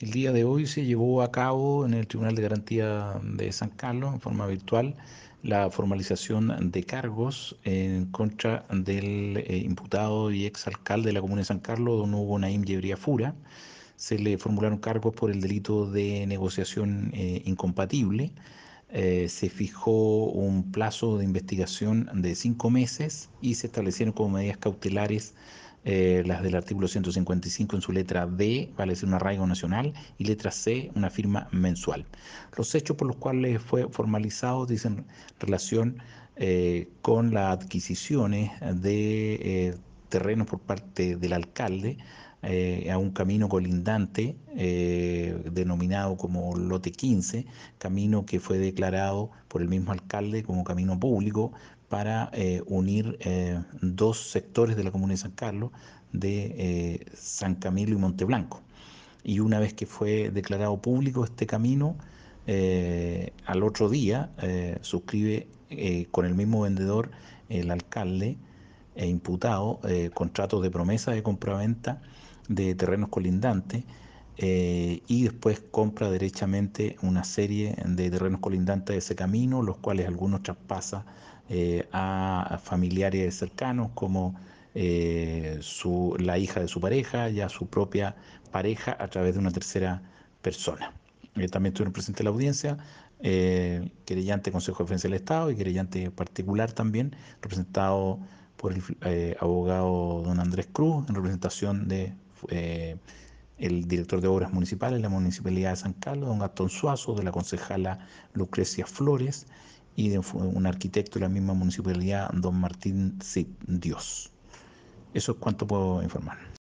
El día de hoy se llevó a cabo en el Tribunal de Garantía de San Carlos, en forma virtual, la formalización de cargos en contra del eh, imputado y exalcalde de la Comuna de San Carlos, don Hugo Naim Yebría Fura. Se le formularon cargos por el delito de negociación eh, incompatible. Eh, se fijó un plazo de investigación de cinco meses y se establecieron como medidas cautelares eh, las del artículo 155 en su letra D, vale decir un arraigo nacional, y letra C, una firma mensual. Los hechos por los cuales fue formalizado dicen relación eh, con las adquisiciones de eh, terrenos por parte del alcalde eh, a un camino colindante eh, denominado como Lote 15, camino que fue declarado por el mismo alcalde como camino público para eh, unir dos sectores de la comuna de San Carlos, de San Camilo y Monteblanco. Y una vez que fue declarado público este camino, al otro día suscribe con el mismo vendedor el alcalde e imputado eh, contratos de promesa de compraventa de terrenos colindantes eh, y después compra derechamente una serie de terrenos colindantes de ese camino, los cuales algunos traspasan eh, a familiares cercanos como la hija de su pareja y a su propia pareja a través de una tercera persona. también estuvieron presentes en la audiencia querellante Consejo de Defensa del Estado y querellante particular también, representado por el eh, abogado don Andrés Cruz, en representación de eh, director de Obras Municipales de la Municipalidad de San Carlos, don Gastón Suazo, de la concejala Lucrecia Flores y de un arquitecto de la misma municipalidad, don Martín Cid Dios. Eso es cuanto puedo informar.